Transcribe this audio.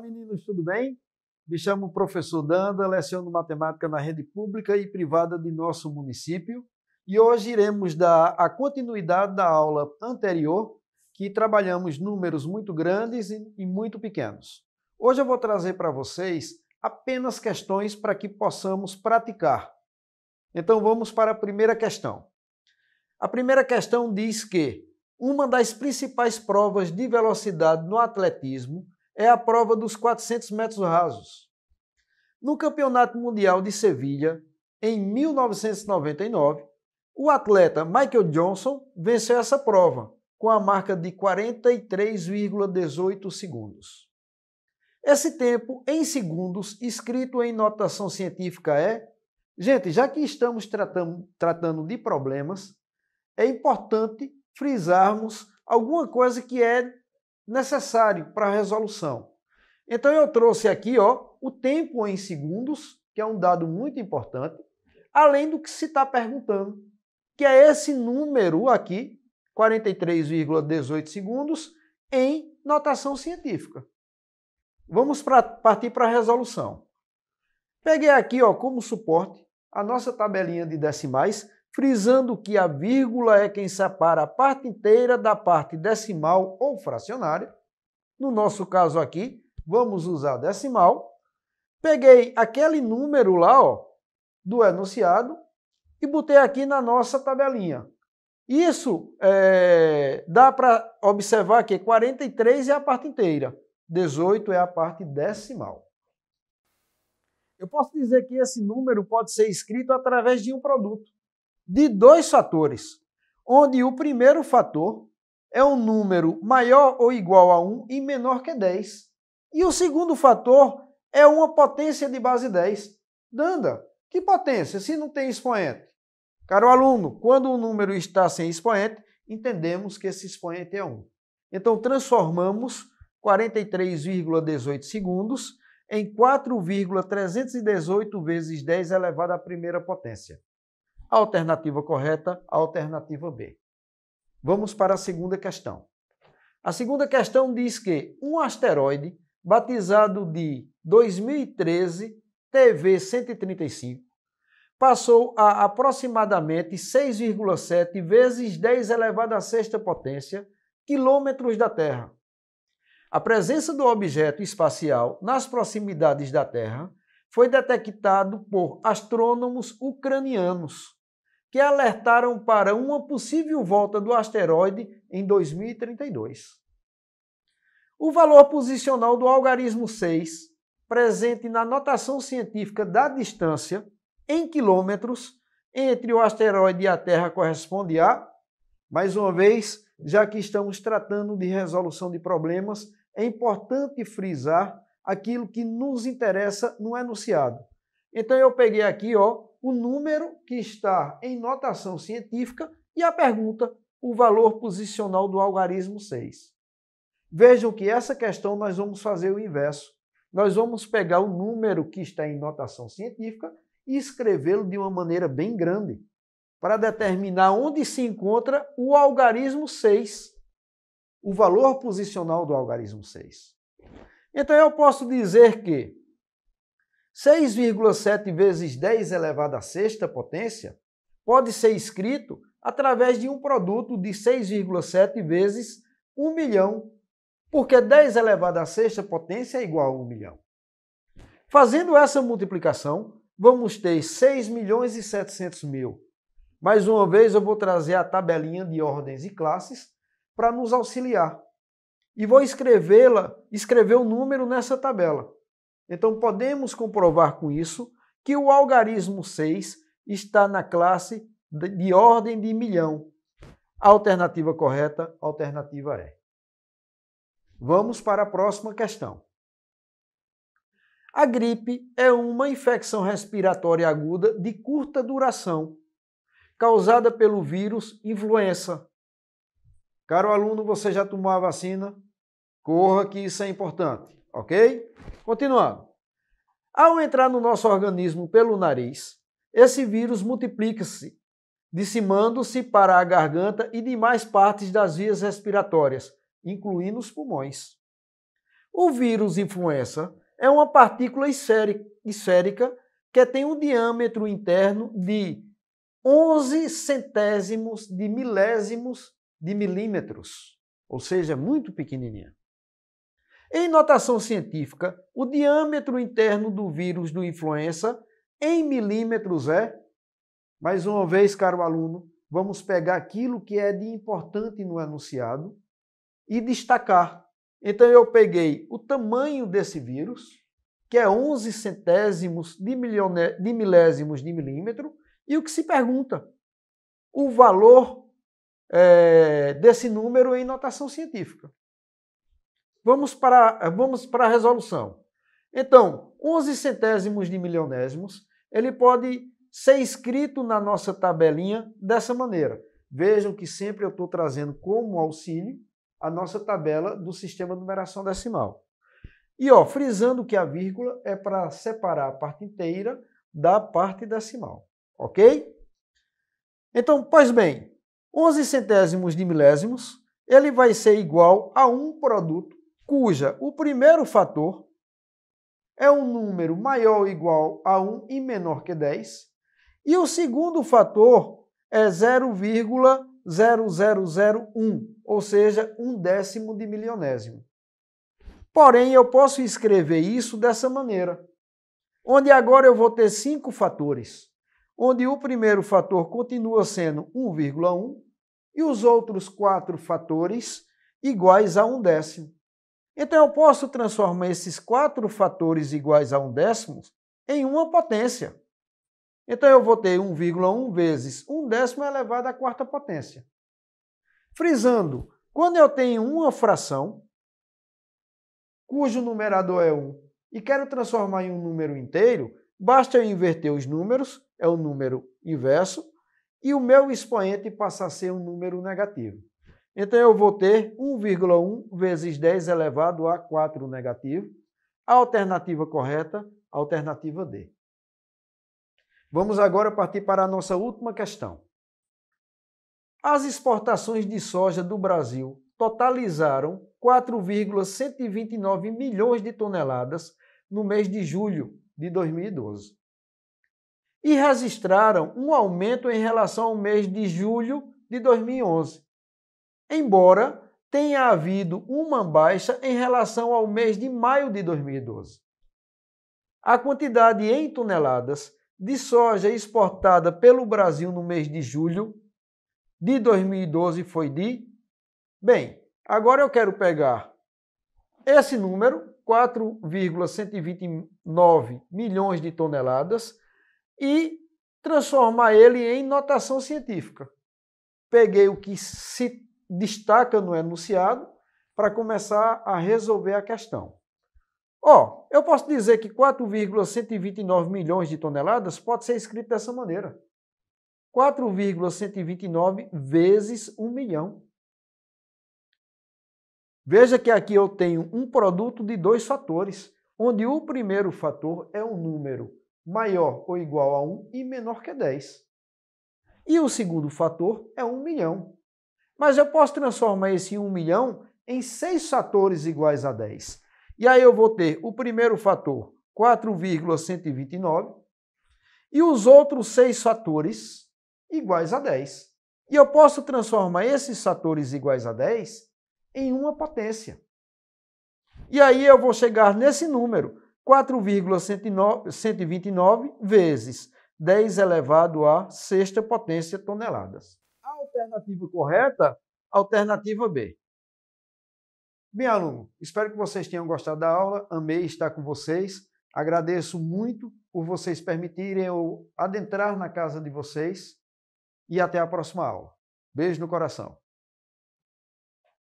Olá, meninos, tudo bem? Me chamo professor Danda, leciono matemática na rede pública e privada de nosso município. E hoje iremos dar a continuidade da aula anterior, que trabalhamos números muito grandes e muito pequenos. Hoje eu vou trazer para vocês apenas questões para que possamos praticar. Então vamos para a primeira questão. A primeira questão diz que uma das principais provas de velocidade no atletismo é a prova dos 400 metros rasos. No Campeonato Mundial de Sevilha, em 1999, o atleta Michael Johnson venceu essa prova com a marca de 43,18 segundos. Esse tempo em segundos, escrito em notação científica, é. Gente, já que estamos tratando, tratando de problemas, é importante frisarmos alguma coisa que é necessário para a resolução. Então eu trouxe aqui ó, o tempo em segundos, que é um dado muito importante, além do que se está perguntando, que é esse número aqui, 43,18 segundos, em notação científica. Vamos pra, partir para a resolução. Peguei aqui ó, como suporte a nossa tabelinha de decimais, frisando que a vírgula é quem separa a parte inteira da parte decimal ou fracionária. No nosso caso aqui, vamos usar decimal. Peguei aquele número lá ó, do enunciado e botei aqui na nossa tabelinha. Isso é, dá para observar que 43 é a parte inteira, 18 é a parte decimal. Eu posso dizer que esse número pode ser escrito através de um produto de dois fatores, onde o primeiro fator é um número maior ou igual a 1 e menor que 10. E o segundo fator é uma potência de base 10. Danda, que potência se não tem expoente? Caro aluno, quando o número está sem expoente, entendemos que esse expoente é 1. Então, transformamos 43,18 segundos em 4,318 vezes 10 elevado à primeira potência. A alternativa correta, a alternativa B. Vamos para a segunda questão. A segunda questão diz que um asteroide batizado de 2013 TV 135 passou a aproximadamente 6,7 vezes 10 elevado à sexta potência quilômetros da Terra. A presença do objeto espacial nas proximidades da Terra foi detectado por astrônomos ucranianos que alertaram para uma possível volta do asteroide em 2032. O valor posicional do algarismo 6, presente na notação científica da distância em quilômetros entre o asteroide e a Terra, corresponde a, mais uma vez, já que estamos tratando de resolução de problemas, é importante frisar aquilo que nos interessa no enunciado. Então eu peguei aqui, ó, o número que está em notação científica e a pergunta, o valor posicional do algarismo 6. Vejam que essa questão nós vamos fazer o inverso. Nós vamos pegar o número que está em notação científica e escrevê-lo de uma maneira bem grande, para determinar onde se encontra o algarismo 6, o valor posicional do algarismo 6. Então eu posso dizer que 6,7 vezes 10 elevado à sexta potência pode ser escrito através de um produto de 6,7 vezes 1 milhão, porque 10 elevado à sexta potência é igual a 1 milhão. Fazendo essa multiplicação, vamos ter 6 milhões e 700 mil. Mais uma vez, eu vou trazer a tabelinha de ordens e classes para nos auxiliar. E vou escrevê-la, escrever o número nessa tabela. Então podemos comprovar com isso que o algarismo 6 está na classe de ordem de milhão. alternativa correta, alternativa E. É. Vamos para a próxima questão. A gripe é uma infecção respiratória aguda de curta duração, causada pelo vírus influenza. Caro aluno, você já tomou a vacina? Corra que isso é importante ok? Continuando. Ao entrar no nosso organismo pelo nariz, esse vírus multiplica-se, dissimando-se para a garganta e demais partes das vias respiratórias, incluindo os pulmões. O vírus influenza é uma partícula esférica que tem um diâmetro interno de 11 centésimos de milésimos de milímetros, ou seja, muito pequenininha. Em notação científica, o diâmetro interno do vírus do influenza em milímetros é. Mais uma vez, caro aluno, vamos pegar aquilo que é de importante no enunciado e destacar. Então, eu peguei o tamanho desse vírus, que é 11 centésimos de, de milésimos de milímetro, e o que se pergunta? O valor é, desse número em notação científica. Vamos para, vamos para a resolução. Então, 11 centésimos de milionésimos, ele pode ser escrito na nossa tabelinha dessa maneira. Vejam que sempre eu estou trazendo como auxílio a nossa tabela do sistema de numeração decimal. E ó, frisando que a vírgula é para separar a parte inteira da parte decimal, ok? Então, pois bem, 11 centésimos de milésimos, ele vai ser igual a um produto cuja o primeiro fator é um número maior ou igual a 1 e menor que 10, e o segundo fator é 0,0001, ou seja, um décimo de milionésimo. Porém, eu posso escrever isso dessa maneira, onde agora eu vou ter cinco fatores, onde o primeiro fator continua sendo 1,1 e os outros quatro fatores iguais a um décimo. Então eu posso transformar esses quatro fatores iguais a um décimo em uma potência. Então eu vou ter 1,1 vezes 1 décimo elevado à quarta potência. Frisando, quando eu tenho uma fração, cujo numerador é 1, e quero transformar em um número inteiro, basta eu inverter os números, é o número inverso, e o meu expoente passa a ser um número negativo. Então, eu vou ter 1,1 vezes 10 elevado a 4 negativo. A alternativa correta, alternativa D. Vamos agora partir para a nossa última questão. As exportações de soja do Brasil totalizaram 4,129 milhões de toneladas no mês de julho de 2012 e registraram um aumento em relação ao mês de julho de 2011, embora tenha havido uma baixa em relação ao mês de maio de 2012. A quantidade em toneladas de soja exportada pelo Brasil no mês de julho de 2012 foi de. Bem, agora eu quero pegar esse número, 4,129 milhões de toneladas, e transformar ele em notação científica. Peguei o que se destaca no enunciado para começar a resolver a questão. Ó, oh, eu posso dizer que 4,129 milhões de toneladas pode ser escrito dessa maneira. 4,129 vezes 1 milhão. Veja que aqui eu tenho um produto de dois fatores, onde o primeiro fator é um número maior ou igual a 1 e menor que 10. E o segundo fator é 1 milhão, mas eu posso transformar esse 1 milhão em seis fatores iguais a 10. E aí eu vou ter o primeiro fator, 4,129, e os outros seis fatores iguais a 10. E eu posso transformar esses fatores iguais a 10 em uma potência. E aí eu vou chegar nesse número, 4,129 vezes 10 elevado à sexta potência toneladas alternativa correta, alternativa B. Bem, aluno, espero que vocês tenham gostado da aula, amei estar com vocês. Agradeço muito por vocês permitirem eu adentrar na casa de vocês e até a próxima aula. Beijo no coração.